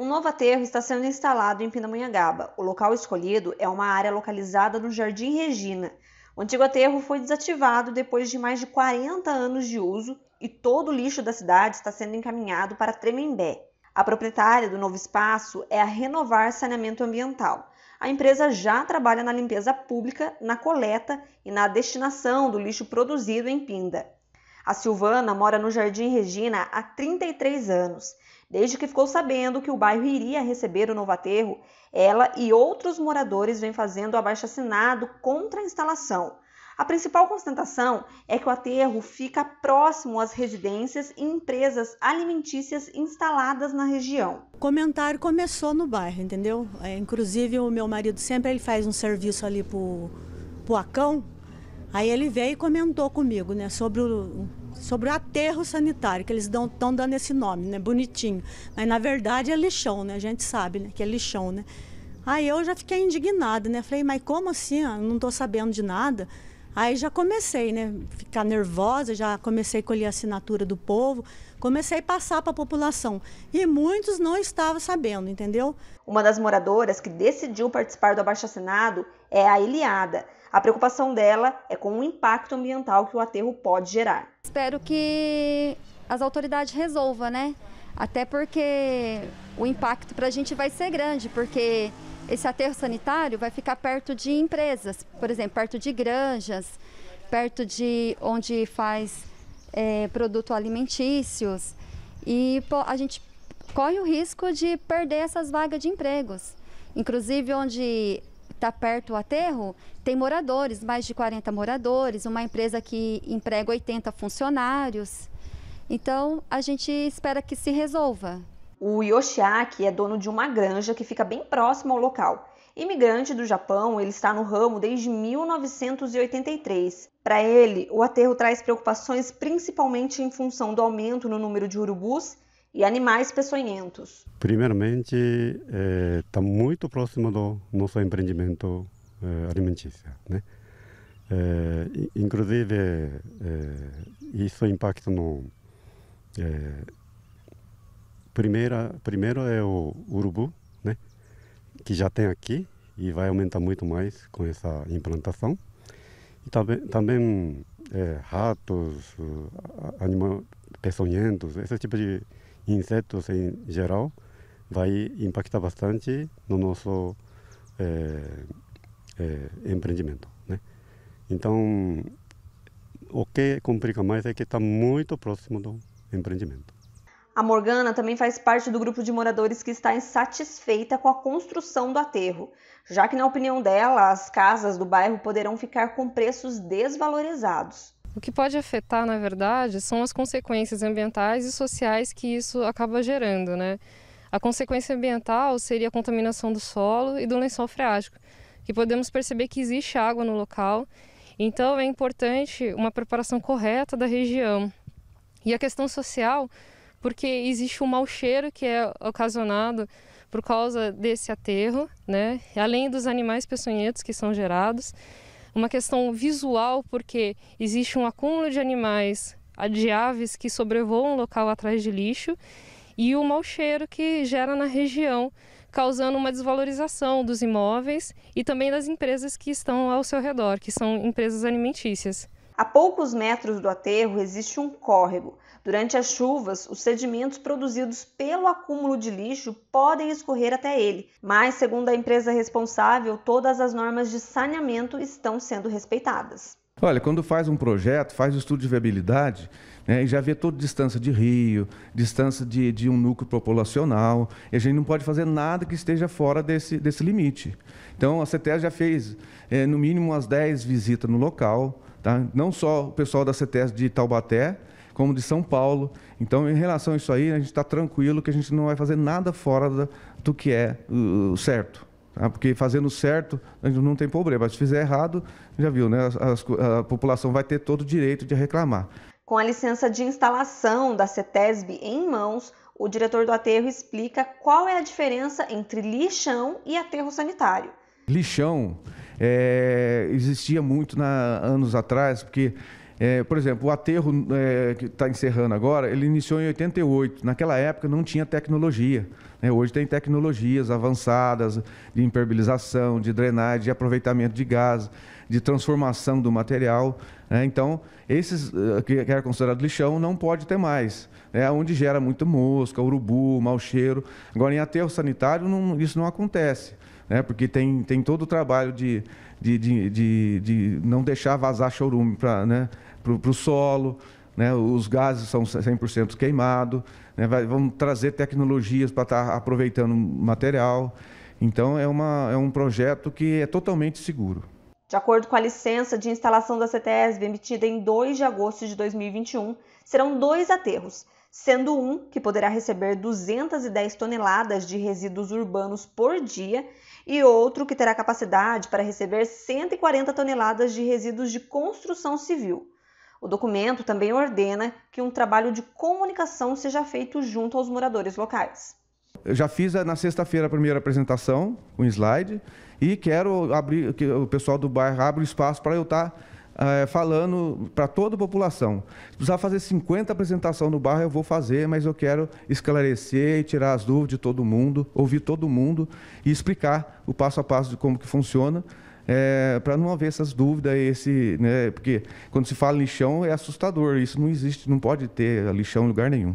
Um novo aterro está sendo instalado em Pindamonhangaba. O local escolhido é uma área localizada no Jardim Regina. O antigo aterro foi desativado depois de mais de 40 anos de uso e todo o lixo da cidade está sendo encaminhado para Tremembé. A proprietária do novo espaço é a Renovar Saneamento Ambiental. A empresa já trabalha na limpeza pública, na coleta e na destinação do lixo produzido em Pinda. A Silvana mora no Jardim Regina há 33 anos Desde que ficou sabendo que o bairro iria receber o novo aterro, ela e outros moradores vêm fazendo abaixo assinado contra a instalação. A principal constatação é que o aterro fica próximo às residências e empresas alimentícias instaladas na região. O comentário começou no bairro, entendeu? É, inclusive o meu marido sempre ele faz um serviço ali pro, pro Acão. Aí ele veio e comentou comigo, né, sobre o, sobre o aterro sanitário, que eles estão dando esse nome, né? Bonitinho. Mas na verdade é lixão, né? A gente sabe né? que é lixão, né? Aí eu já fiquei indignada, né? Falei, mas como assim? Eu ah, não estou sabendo de nada. Aí já comecei, né? Ficar nervosa, já comecei a colher a assinatura do povo, comecei a passar para a população. E muitos não estavam sabendo, entendeu? Uma das moradoras que decidiu participar do abaixo-assinado é a Eliada. A preocupação dela é com o impacto ambiental que o aterro pode gerar espero que as autoridades resolvam, né? Até porque o impacto para a gente vai ser grande, porque esse aterro sanitário vai ficar perto de empresas, por exemplo, perto de granjas, perto de onde faz é, produtos alimentícios. E a gente corre o risco de perder essas vagas de empregos. Inclusive onde está perto do aterro, tem moradores, mais de 40 moradores, uma empresa que emprega 80 funcionários. Então, a gente espera que se resolva. O Yoshiaki é dono de uma granja que fica bem próximo ao local. Imigrante do Japão, ele está no ramo desde 1983. Para ele, o aterro traz preocupações principalmente em função do aumento no número de urubus e animais peçonhentos? Primeiramente, está eh, é, muito próximo do nosso empreendimento é, alimentício. Né? É, inclusive, isso impacta no. primeira, primeiro é o urubu, né? que já tem aqui e vai aumentar muito mais com essa implantação. E também, também ratos, animais peçonhentos, esse tipo de insetos em geral, vai impactar bastante no nosso é, é, empreendimento. Né? Então, o que complica mais é que está muito próximo do empreendimento. A Morgana também faz parte do grupo de moradores que está insatisfeita com a construção do aterro, já que, na opinião dela, as casas do bairro poderão ficar com preços desvalorizados. O que pode afetar, na verdade, são as consequências ambientais e sociais que isso acaba gerando, né? A consequência ambiental seria a contaminação do solo e do lençol freático, que podemos perceber que existe água no local. Então é importante uma preparação correta da região. E a questão social, porque existe um mau cheiro que é ocasionado por causa desse aterro, né? Além dos animais peçonhentos que são gerados uma questão visual, porque existe um acúmulo de animais, de aves que sobrevoam o local atrás de lixo, e o mau cheiro que gera na região, causando uma desvalorização dos imóveis e também das empresas que estão ao seu redor, que são empresas alimentícias. A poucos metros do aterro existe um córrego. Durante as chuvas, os sedimentos produzidos pelo acúmulo de lixo podem escorrer até ele, mas, segundo a empresa responsável, todas as normas de saneamento estão sendo respeitadas. Olha, quando faz um projeto, faz o estudo de viabilidade né, e já vê toda a distância de rio, distância de, de um núcleo populacional, e a gente não pode fazer nada que esteja fora desse, desse limite. Então, a CETES já fez, é, no mínimo, umas 10 visitas no local, Tá? Não só o pessoal da CTS de Taubaté, como de São Paulo. Então, em relação a isso aí, a gente está tranquilo que a gente não vai fazer nada fora do que é o certo. Tá? Porque fazendo certo, a gente não tem problema. Mas se fizer errado, já viu, né? a, a, a população vai ter todo o direito de reclamar. Com a licença de instalação da CETESB em mãos, o diretor do aterro explica qual é a diferença entre lixão e aterro sanitário. Lixão é, existia muito na, anos atrás, porque, é, por exemplo, o aterro é, que está encerrando agora, ele iniciou em 88. Naquela época não tinha tecnologia. Né? Hoje tem tecnologias avançadas de impermeabilização, de drenagem, de aproveitamento de gás, de transformação do material. Né? Então, esses eh, que era considerado lixão não pode ter mais é onde gera muito mosca, urubu, mau cheiro. Agora, em aterro sanitário, não, isso não acontece né? Porque tem, tem todo o trabalho de, de, de, de, de não deixar vazar chorume para né? o solo, né? os gases são 100% queimados, né? Vai, vamos trazer tecnologias para estar tá aproveitando material. Então, é, uma, é um projeto que é totalmente seguro. De acordo com a licença de instalação da CTESB emitida em 2 de agosto de 2021, serão dois aterros, sendo um que poderá receber 210 toneladas de resíduos urbanos por dia e outro que terá capacidade para receber 140 toneladas de resíduos de construção civil. O documento também ordena que um trabalho de comunicação seja feito junto aos moradores locais. Eu já fiz eh, na sexta-feira a primeira apresentação, um slide, e quero abrir que o pessoal do bairro abra espaço para eu estar tá ah, é, falando para toda a população. Se precisar fazer 50 apresentações no bairro, eu vou fazer, mas eu quero esclarecer e tirar as dúvidas de todo mundo, ouvir todo mundo e explicar o passo a passo de como que funciona. É, para não haver essas dúvidas, esse, né, porque quando se fala lixão é assustador, isso não existe, não pode ter lixão em lugar nenhum.